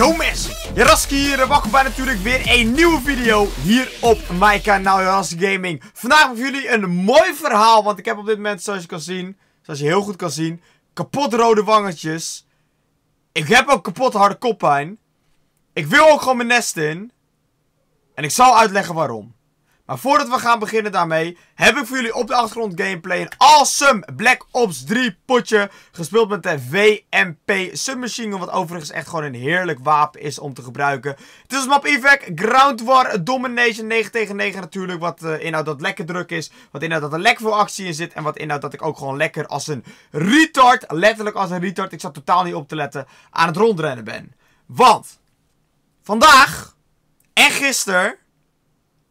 Yo mensen, Jaraski hier en welkom bij natuurlijk weer een nieuwe video hier op mijn kanaal Jaraski Gaming. Vandaag voor jullie een mooi verhaal, want ik heb op dit moment, zoals je kan zien, zoals je heel goed kan zien, kapot rode wangetjes. Ik heb ook kapot harde koppijn. Ik wil ook gewoon mijn nest in. En ik zal uitleggen waarom. Maar voordat we gaan beginnen daarmee, heb ik voor jullie op de achtergrond gameplay een awesome Black Ops 3 potje. Gespeeld met de VMP Submachine wat overigens echt gewoon een heerlijk wapen is om te gebruiken. Het is map evac, Ground War, Domination 9 tegen 9 natuurlijk, wat uh, inhoudt dat lekker druk is. Wat inhoudt dat er lekker veel actie in zit en wat inhoudt dat ik ook gewoon lekker als een retard, letterlijk als een retard, ik zat totaal niet op te letten, aan het rondrennen ben. Want, vandaag en gisteren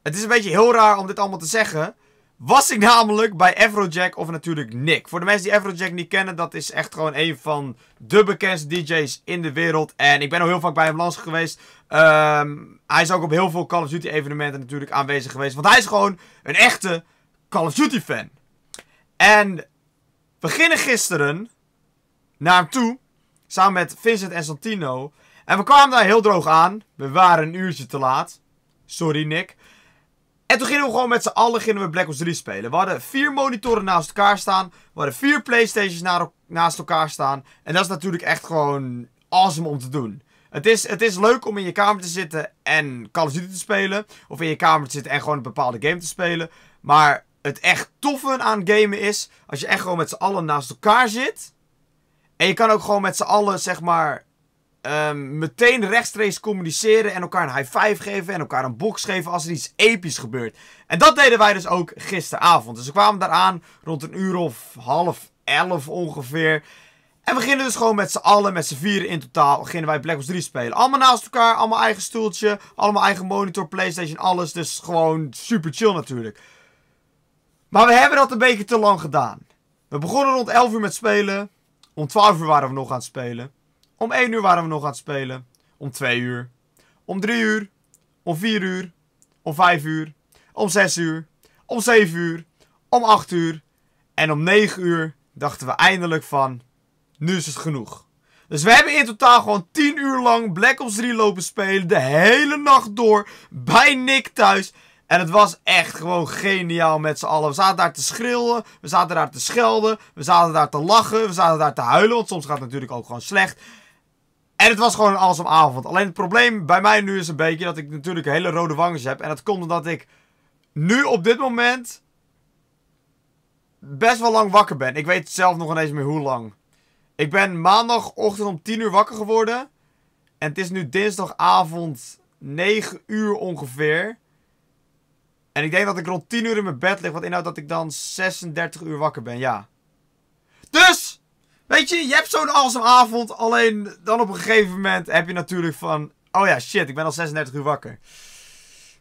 het is een beetje heel raar om dit allemaal te zeggen. Was ik namelijk bij Afrojack of natuurlijk Nick. Voor de mensen die Afrojack niet kennen, dat is echt gewoon een van de bekendste DJ's in de wereld. En ik ben al heel vaak bij hem langs geweest. Ehm, hij is ook op heel veel Call of Duty evenementen natuurlijk aanwezig geweest. Want hij is gewoon een echte Call of Duty fan. En we gingen gisteren naar hem toe. Samen met Vincent en Santino. En we kwamen daar heel droog aan. We waren een uurtje te laat. Sorry Nick. En toen gingen we gewoon met z'n allen gingen we Black Ops 3 spelen. We hadden vier monitoren naast elkaar staan. We hadden vier Playstations naast elkaar staan. En dat is natuurlijk echt gewoon awesome om te doen. Het is, het is leuk om in je kamer te zitten en Call of Duty te spelen. Of in je kamer te zitten en gewoon een bepaalde game te spelen. Maar het echt toffe aan gamen is, als je echt gewoon met z'n allen naast elkaar zit. En je kan ook gewoon met z'n allen, zeg maar, Ehm, meteen rechtstreeks communiceren en elkaar een high five geven en elkaar een box geven als er iets episch gebeurt. En dat deden wij dus ook gisteravond. Dus we kwamen daar aan rond een uur of half elf ongeveer. En we gingen dus gewoon met z'n allen, met z'n vieren in totaal, gingen wij Black Ops 3 spelen. Allemaal naast elkaar, allemaal eigen stoeltje, allemaal eigen monitor, Playstation, alles. Dus gewoon super chill natuurlijk. Maar we hebben dat een beetje te lang gedaan. We begonnen rond 11 uur met spelen. Om 12 uur waren we nog aan het spelen. Om 1 uur waren we nog aan het spelen. Om 2 uur. Om 3 uur. Om 4 uur. Om 5 uur. Om 6 uur. Om 7 uur. Om 8 uur. En om 9 uur dachten we eindelijk van... Nu is het genoeg. Dus we hebben in totaal gewoon 10 uur lang Black Ops 3 lopen spelen. De hele nacht door. Bij Nick thuis. En het was echt gewoon geniaal met z'n allen. We zaten daar te schreeuwen, we zaten daar te schelden, we zaten daar te lachen, we zaten daar te huilen. Want soms gaat het natuurlijk ook gewoon slecht. En het was gewoon een awesome avond. Alleen het probleem bij mij nu is een beetje dat ik natuurlijk hele rode wangen heb. En dat komt omdat ik nu op dit moment best wel lang wakker ben. Ik weet zelf nog ineens meer hoe lang. Ik ben maandagochtend om 10 uur wakker geworden. En het is nu dinsdagavond 9 uur ongeveer. En ik denk dat ik rond 10 uur in mijn bed lig. Wat inhoudt dat ik dan 36 uur wakker ben, ja. Dus! Weet je, je hebt zo'n awesome avond. Alleen dan op een gegeven moment heb je natuurlijk van... Oh ja, shit, ik ben al 36 uur wakker.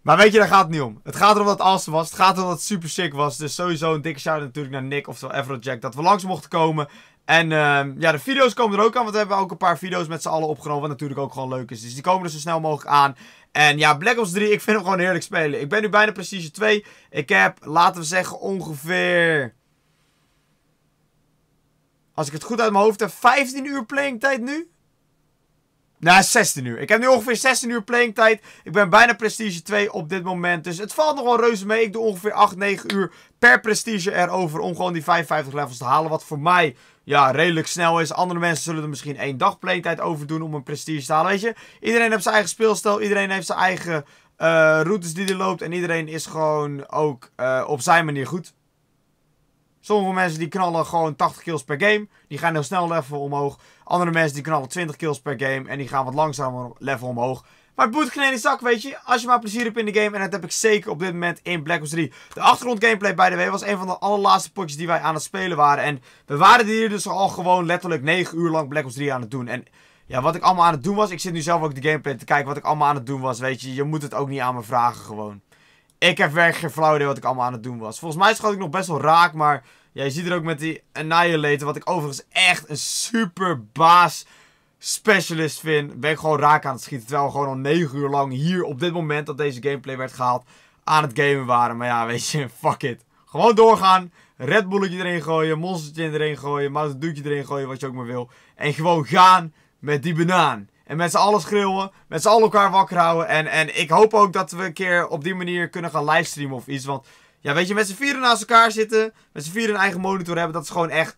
Maar weet je, daar gaat het niet om. Het gaat erom dat het awesome was. Het gaat erom dat het super sick was. Dus sowieso een dikke shout natuurlijk naar Nick, oftewel Jack dat we langs mochten komen. En ehm, ja, de video's komen er ook aan, want we hebben ook een paar video's met z'n allen opgenomen, wat natuurlijk ook gewoon leuk is. Dus die komen er zo snel mogelijk aan. En ja, Black Ops 3, ik vind hem gewoon heerlijk spelen. Ik ben nu bijna Precision 2. Ik heb, laten we zeggen, ongeveer als ik het goed uit mijn hoofd heb, 15 uur playingtijd nu? Nou, 16 uur. Ik heb nu ongeveer 16 uur playingtijd. Ik ben bijna Prestige 2 op dit moment. Dus het valt nog wel reuze mee. Ik doe ongeveer 8, 9 uur per Prestige erover om gewoon die 55 levels te halen. Wat voor mij ja, redelijk snel is. Andere mensen zullen er misschien één dag playtijd over doen om een prestige te halen. Weet je, iedereen heeft zijn eigen speelstijl. Iedereen heeft zijn eigen eh, routes die hij loopt. En iedereen is gewoon ook eh, op zijn manier goed. Sommige mensen die knallen gewoon 80 kills per game. Die gaan heel snel level omhoog. Andere mensen die knallen 20 kills per game. En die gaan wat langzamer level omhoog. Maar het boet geen zak, weet je. Als je maar plezier hebt in de game. En dat heb ik zeker op dit moment in Black Ops 3. De achtergrond gameplay, by the way, was een van de allerlaatste potjes die wij aan het spelen waren. En we waren hier dus al gewoon letterlijk 9 uur lang Black Ops 3 aan het doen. En ja, wat ik allemaal aan het doen was. Ik zit nu zelf ook de gameplay te kijken. Wat ik allemaal aan het doen was, weet je. Je moet het ook niet aan me vragen gewoon. Ik heb werkelijk geen flauw idee wat ik allemaal aan het doen was. Volgens mij schat ik nog best wel raak, maar... Ja, je ziet er ook met die Annihilator, wat ik overigens echt een super baas specialist vind. Ben ik gewoon raak aan het schieten, terwijl we gewoon al 9 uur lang hier op dit moment dat deze gameplay werd gehaald... aan het gamen waren. Maar ja, weet je, fuck it. Gewoon doorgaan. Red Bulletje erin gooien, Monstertje erin gooien, Mountain erin gooien, wat je ook maar wil. En gewoon gaan met die banaan. En met z'n allen schreeuwen. Met z'n allen elkaar wakker houden. En, en ik hoop ook dat we een keer op die manier kunnen gaan livestreamen of iets. Want ja, weet je, met z'n vieren naast elkaar zitten. Met z'n vieren een eigen monitor hebben. Dat is gewoon echt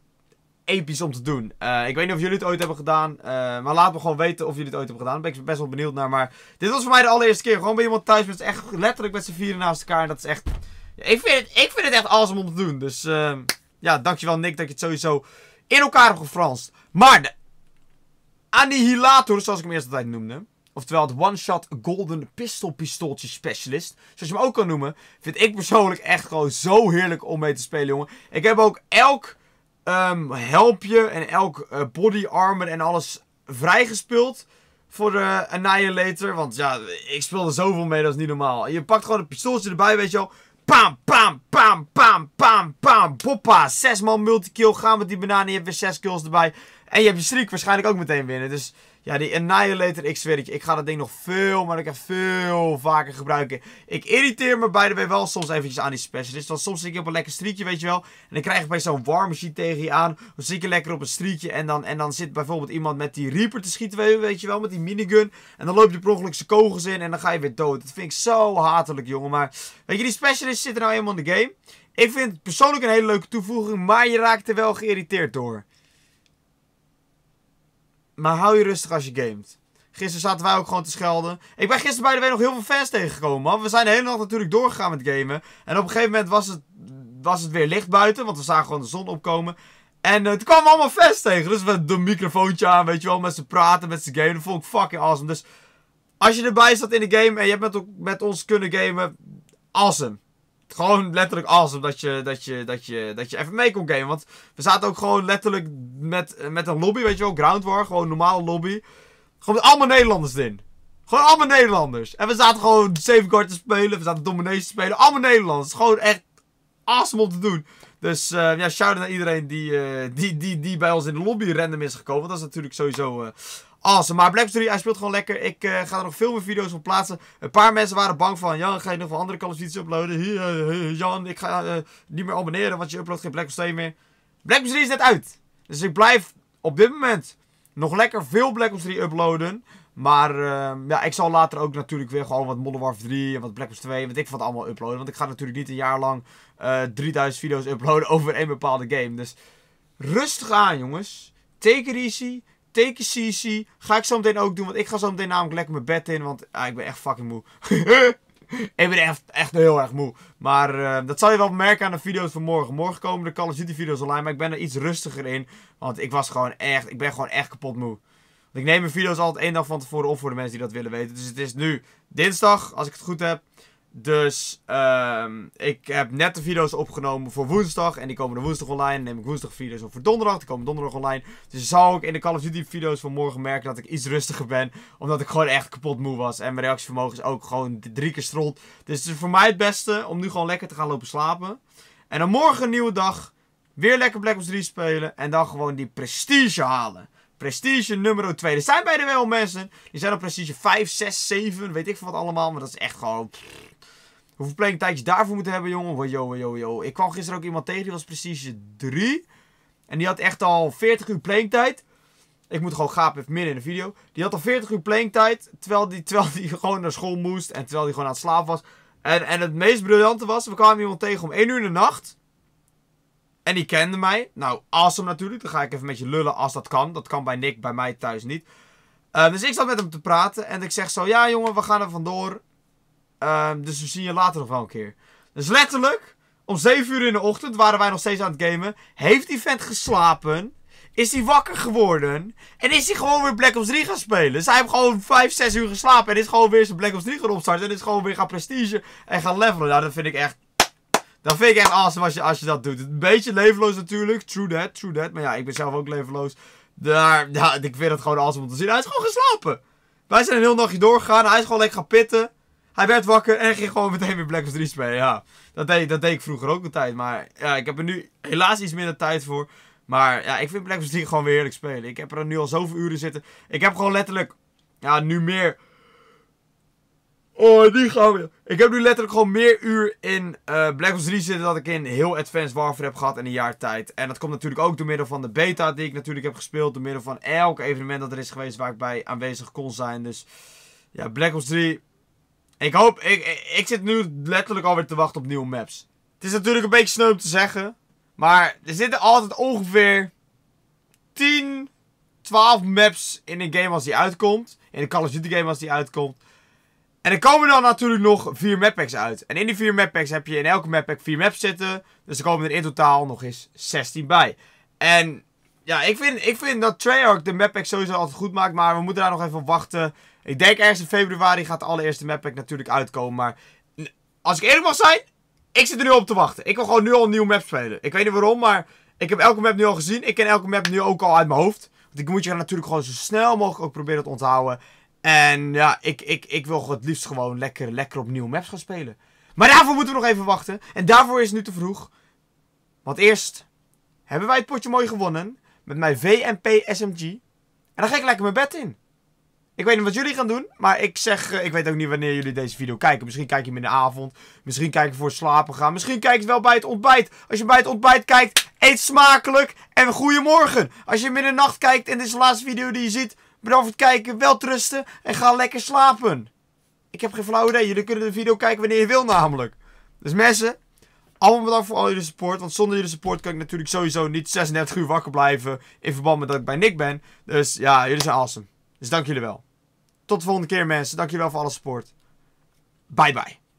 episch om te doen. Eh, ik weet niet of jullie het ooit hebben gedaan. Eh, maar laat me gewoon weten of jullie het ooit hebben gedaan. Daar ben ik best wel benieuwd naar. Maar dit was voor mij de allereerste keer. Gewoon bij iemand thuis met echt letterlijk met z'n vieren naast elkaar. En dat is echt... ik, vind het, ik vind het echt awesome om te doen. Dus uh, ja, dankjewel Nick dat je het sowieso in elkaar hebt gefranst. Maar de Annihilator, zoals ik hem eerst altijd noemde. Oftewel het one-shot golden pistol pistooltje specialist. Zoals je hem ook kan noemen. Vind ik persoonlijk echt gewoon zo heerlijk om mee te spelen, jongen. Ik heb ook elk ehm, helpje en elk eh, body armor en alles vrijgespeeld voor de Annihilator. Want ja, ik speelde zoveel mee, dat is niet normaal. Je pakt gewoon het pistooltje erbij, weet je wel. Pam, pam, pam, pam, pam, pam. Poppa, Zes man kill Gaan met die bananen. Je hebt weer zes kills erbij. En je hebt je streak waarschijnlijk ook meteen winnen. Dus ja, die Annihilator, ik zweer het Ik ga dat ding nog veel, maar ik ga veel vaker gebruiken. Ik irriteer me bij de way wel soms eventjes aan die specialist. Want soms zit ik op een lekker strietje, weet je wel. En dan krijg ik bij zo'n warm sheet tegen je aan. Dan zit ik lekker op een strietje. En dan, en dan zit bijvoorbeeld iemand met die Reaper te schieten, weet je wel. Met die minigun. En dan loop je per ongeluk zijn kogels in. En dan ga je weer dood. Dat vind ik zo hatelijk, jongen. Maar weet je, die specialist zit er nou helemaal in de game. Ik vind het persoonlijk een hele leuke toevoeging. Maar je raakt er wel geïrriteerd door. Maar hou je rustig als je gamet. Gisteren zaten wij ook gewoon te schelden. Ik ben gisteren bij de way nog heel veel fans tegengekomen, man. We zijn de hele nacht natuurlijk doorgegaan met gamen. En op een gegeven moment was het, was het weer licht buiten, want we zagen gewoon de zon opkomen. En uh, toen kwamen allemaal fans tegen. Dus met een microfoontje aan, weet je wel, met ze praten, met ze gamen. Dat vond ik fucking awesome. Dus als je erbij zat in de game en je hebt met, met ons kunnen gamen, awesome gewoon letterlijk awesome dat je, dat je, dat je, dat je even mee kon gamen. Want we zaten ook gewoon letterlijk met, met een lobby, weet je wel, Ground War, gewoon een normale lobby. Gewoon allemaal Nederlanders in. Gewoon allemaal Nederlanders. En we zaten gewoon Safeguard te spelen, we zaten Domination te spelen, allemaal Nederlanders. Gewoon echt awesome om te doen. Dus eh, ja, shout-out naar iedereen die, eh, die, die, die bij ons in de lobby random is gekomen. dat is natuurlijk sowieso uh, awesome. Maar Black 3 hij speelt gewoon lekker. Ik ga er nog veel meer video's van plaatsen. Een paar mensen waren bang van... Jan, ga je nog van andere Call of Hier, uploaden? Jan, ik ga niet meer abonneren, want je uploadt geen Black Ops 2 meer. Black Ops 3 is net uit. Dus ik blijf op dit moment nog lekker veel Black Ops 3 uploaden. Maar ehm, ja, ik zal later ook natuurlijk weer gewoon wat Modern Warfare 3 en wat Black Ops 2 want ik het allemaal uploaden. Want ik ga natuurlijk niet een jaar lang 3000 eh, video's uploaden over één bepaalde game. Dus rustig aan jongens. Take it easy. Take it easy. Ga ik zo meteen ook doen. Want ik ga zo meteen namelijk lekker mijn bed in. Want ah, ik ben echt fucking moe. ik ben echt, echt heel erg moe. Maar ehm, dat zal je wel merken aan de video's van morgen. Morgen komen de Call of Duty video's online. Maar ik ben er iets rustiger in. Want ik was gewoon echt, ik ben gewoon echt kapot moe ik neem mijn video's altijd één dag van tevoren op voor de mensen die dat willen weten. Dus het is nu dinsdag, als ik het goed heb. Dus ehm ik heb net de video's opgenomen voor woensdag. En die komen er woensdag online. Dan neem ik woensdag video's op voor donderdag. Die komen donderdag online. Dus zou ik in de Call of Duty video's van morgen merken dat ik iets rustiger ben. Omdat ik gewoon echt kapot moe was. En mijn reactievermogen is ook gewoon drie keer strot. Dus het is voor mij het beste om nu gewoon lekker te gaan lopen slapen. En dan morgen een nieuwe dag. Weer lekker Black Ops 3 spelen. En dan gewoon die prestige halen. Prestige nummer 2. Er zijn bij de wel mensen. Die zijn op prestige 5, 6, 7. Weet ik van wat allemaal. Maar dat is echt gewoon... Hoeveel je daarvoor moeten hebben, jongen? Wow, yo, yo, yo. Ik kwam gisteren ook iemand tegen. Die was prestige 3. En die had echt al 40 uur playingtijd. Ik moet gewoon gapen even midden in de video. Die had al 40 uur playingtijd. Terwijl die, terwijl die gewoon naar school moest. En terwijl die gewoon aan het slapen was. En, en het meest briljante was. We kwamen iemand tegen om 1 uur in de nacht. En die kende mij. Nou, awesome natuurlijk. Dan ga ik even met je lullen als dat kan. Dat kan bij Nick, bij mij thuis niet. Ehm, dus ik zat met hem te praten. En ik zeg zo, ja jongen, we gaan er vandoor. Ehm, dus we zien je later nog wel een keer. Dus letterlijk, om 7 uur in de ochtend waren wij nog steeds aan het gamen. Heeft die vent geslapen? Is hij wakker geworden? En is hij gewoon weer Black Ops 3 gaan spelen? Dus hij heeft gewoon 5, 6 uur geslapen. En is gewoon weer zijn Black Ops 3 gaan opstarten. En is gewoon weer gaan prestige en gaan levelen. Nou, dat vind ik echt dat vind ik echt awesome als je, als je dat doet. Een beetje levenloos natuurlijk. True that, true that. Maar ja, ik ben zelf ook levenloos. Daar, ja, ik vind het gewoon awesome om te zien. Hij is gewoon geslapen. Wij zijn een heel nachtje doorgegaan. Hij is gewoon lekker gaan pitten. Hij werd wakker en ging gewoon meteen weer Black Ops 3 spelen. Ja, dat deed, dat deed ik vroeger ook een tijd. Maar ja, ik heb er nu helaas iets minder tijd voor. Maar ja, ik vind Black Ops 3 gewoon weer heerlijk spelen. Ik heb er nu al zoveel uren zitten. Ik heb gewoon letterlijk, ja, nu meer Oh, die gaan we. Ik heb nu letterlijk gewoon meer uur in eh, Black Ops 3 zitten dan ik in heel Advanced Warfare heb gehad in een jaar tijd. En dat komt natuurlijk ook door middel van de beta die ik natuurlijk heb gespeeld. Door middel van elk evenement dat er is geweest waar ik bij aanwezig kon zijn. Dus ja, Black Ops 3. Ik hoop, ik, ik zit nu letterlijk alweer te wachten op nieuwe maps. Het is natuurlijk een beetje sneu om te zeggen. Maar er zitten altijd ongeveer 10, 12 maps in een game als die uitkomt. In een Call of Duty game als die uitkomt en er komen dan natuurlijk nog vier mappacks uit. En in die vier mappacks heb je in elke mappack vier maps zitten. Dus er komen er in totaal nog eens 16 bij. En ja, ik vind, ik vind dat Treyarch de mappack sowieso altijd goed maakt. Maar we moeten daar nog even op wachten. Ik denk ergens in februari gaat de allereerste mappack natuurlijk uitkomen. Maar als ik eerlijk mag zijn, ik zit er nu op te wachten. Ik wil gewoon nu al een nieuwe map spelen. Ik weet niet waarom, maar ik heb elke map nu al gezien. Ik ken elke map nu ook al uit mijn hoofd. Want ik moet je natuurlijk gewoon zo snel mogelijk ook proberen te onthouden. En ja, ik, ik, ik wil het liefst gewoon lekker, lekker nieuwe maps gaan spelen. Maar daarvoor moeten we nog even wachten. En daarvoor is het nu te vroeg. Want eerst hebben wij het potje mooi gewonnen. Met mijn VMP SMG. En dan ga ik lekker mijn bed in. Ik weet niet wat jullie gaan doen. Maar ik zeg, eh, ik weet ook niet wanneer jullie deze video kijken. Misschien kijk je hem in de avond. Misschien kijk je voor slapen gaan. Misschien kijk je wel bij het ontbijt. Als je bij het ontbijt kijkt, eet smakelijk. En goedemorgen. Als je nacht kijkt en dit is de laatste video die je ziet... Bedankt voor het kijken, wel trusten en ga lekker slapen. Ik heb geen flauw idee, jullie kunnen de video kijken wanneer je wil namelijk. Dus mensen, allemaal bedankt voor al jullie support. Want zonder jullie support kan ik natuurlijk sowieso niet 36 uur wakker blijven. In verband met dat ik bij Nick ben. Dus ja, jullie zijn awesome. Dus dank jullie wel. Tot de volgende keer mensen. Dank jullie wel voor alle support. Bye bye.